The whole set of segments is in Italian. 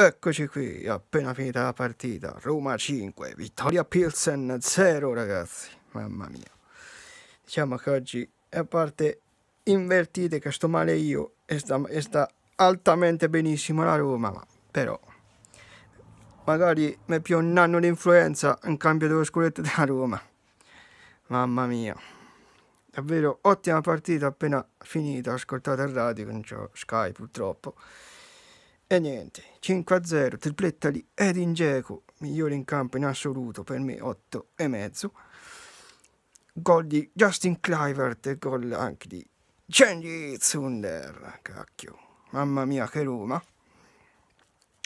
Eccoci qui, appena finita la partita, Roma 5, vittoria Pilsen 0 ragazzi, mamma mia. Diciamo che oggi è parte invertite che sto male io e sta, e sta altamente benissimo la Roma, ma però magari mi è più un anno di influenza in cambio dello scudetto della Roma. Mamma mia, davvero ottima partita appena finita, ascoltato il radio, non c'ho Sky purtroppo. E niente, 5-0, tripletta di Edin Dzeko, migliore in campo in assoluto, per me 8 e mezzo. Gol di Justin Clivert e gol anche di Cengi Zunder, cacchio, mamma mia che Roma.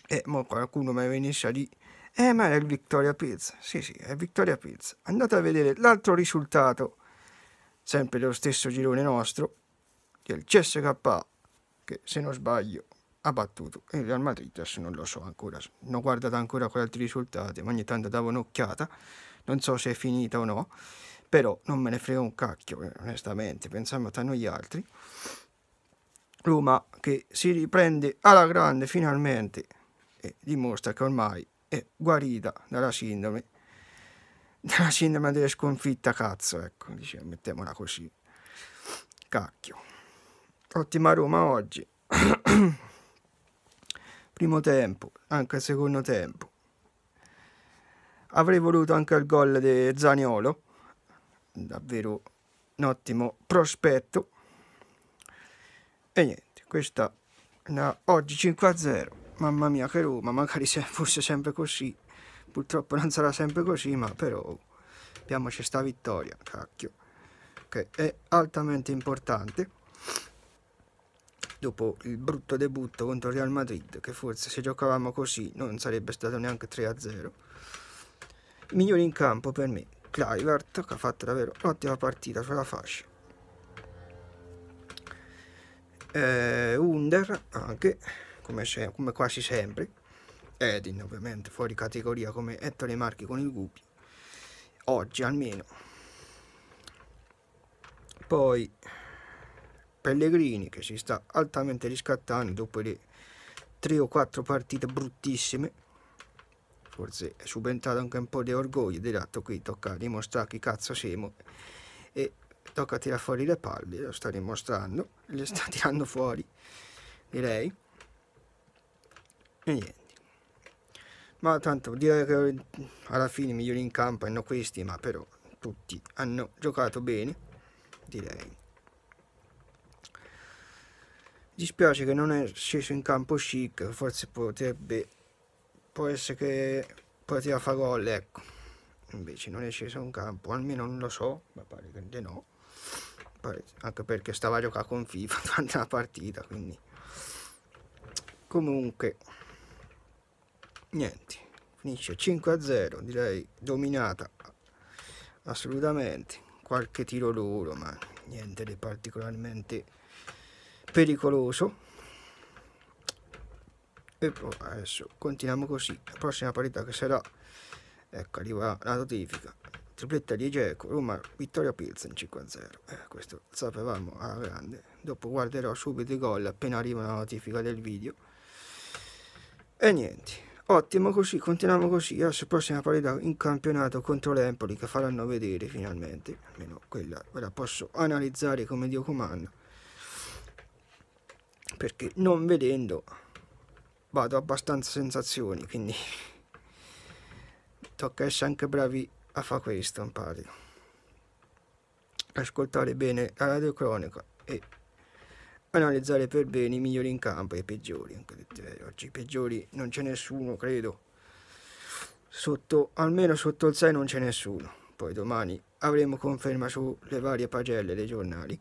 E mo qualcuno mi venisse a dire, eh ma è il Victoria Pizza, sì sì, è Victoria Pizza. Andate a vedere l'altro risultato, sempre dello stesso girone nostro, che è il CSK, che se non sbaglio ha battuto il Real Madrid, adesso non lo so ancora, non ho guardato ancora quegli altri risultati, ma ogni tanto davo un'occhiata, non so se è finita o no, però non me ne frega un cacchio, eh, onestamente, pensiamo a noi altri. Roma che si riprende alla grande finalmente e dimostra che ormai è guarita dalla sindrome, dalla sindrome della sconfitta cazzo, ecco, diciamo, mettiamola così, cacchio. Ottima Roma oggi. primo tempo, anche al secondo tempo. Avrei voluto anche il gol di Zaniolo, davvero un ottimo prospetto. E niente, questa da oggi 5 0. Mamma mia che Roma, magari se fosse sempre così. Purtroppo non sarà sempre così, ma però abbiamoci sta vittoria, cacchio, che è altamente importante dopo il brutto debutto contro il Real Madrid, che forse se giocavamo così non sarebbe stato neanche 3-0. Migliore in campo per me, Clivert, che ha fatto davvero un'ottima partita sulla fascia. Eh, Under anche, come, se, come quasi sempre. Edin ovviamente fuori categoria come Ettore Marchi con il Gupi. Oggi almeno. Poi Pellegrini che si sta altamente riscattando dopo le 3 o 4 partite bruttissime forse è subentrato anche un po' di orgoglio di lato qui tocca dimostrare chi cazzo siamo e tocca tirare fuori le palle lo sta dimostrando le sta tirando fuori direi e niente ma tanto direi che alla fine i migliori in campo hanno questi ma però tutti hanno giocato bene direi Dispiace che non è sceso in campo chic, forse potrebbe, può essere che poteva fare gol, ecco. Invece non è sceso in campo, almeno non lo so, ma pare che no. anche perché stava a giocare con FIFA durante la partita, quindi... Comunque, niente, finisce 5-0, direi dominata assolutamente. Qualche tiro duro, ma niente di particolarmente pericoloso e adesso continuiamo così la prossima parità che sarà ecco arriva la notifica tripletta di Geco Roma vittoria Pilsen 5-0 eh, questo sapevamo alla grande dopo guarderò subito i gol appena arriva la notifica del video e niente ottimo così continuiamo così adesso prossima parità in campionato contro l'Empoli che faranno vedere finalmente almeno quella ve la posso analizzare come Dio comanda perché non vedendo vado abbastanza sensazioni quindi tocca essere anche bravi a fare questo impari ascoltare bene la radiocronaca e analizzare per bene i migliori in campo e i peggiori eh, oggi i peggiori non c'è nessuno credo sotto almeno sotto il 6 non c'è nessuno poi domani avremo conferma sulle varie pagelle dei giornali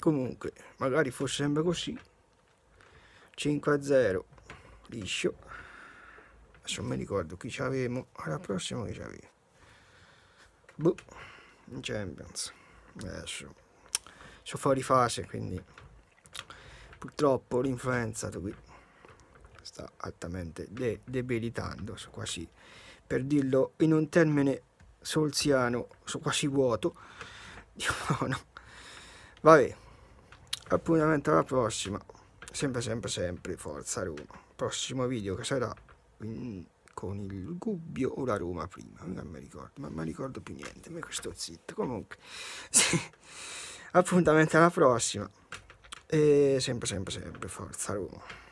comunque magari fosse sempre così 5 a 0 liscio adesso mi ricordo chi c'avevo alla prossima che c'avevo boh Champions adesso sono fuori fase quindi purtroppo l'influenza qui sta altamente de debilitando sono quasi per dirlo in un termine solziano sono quasi vuoto di no, no. vabbè appuntamento alla prossima sempre sempre sempre forza Roma prossimo video che sarà in, con il Gubbio o la Roma prima non mi ricordo ma non ricordo più niente ma questo zitto comunque sì. appuntamento alla prossima e sempre sempre sempre forza Roma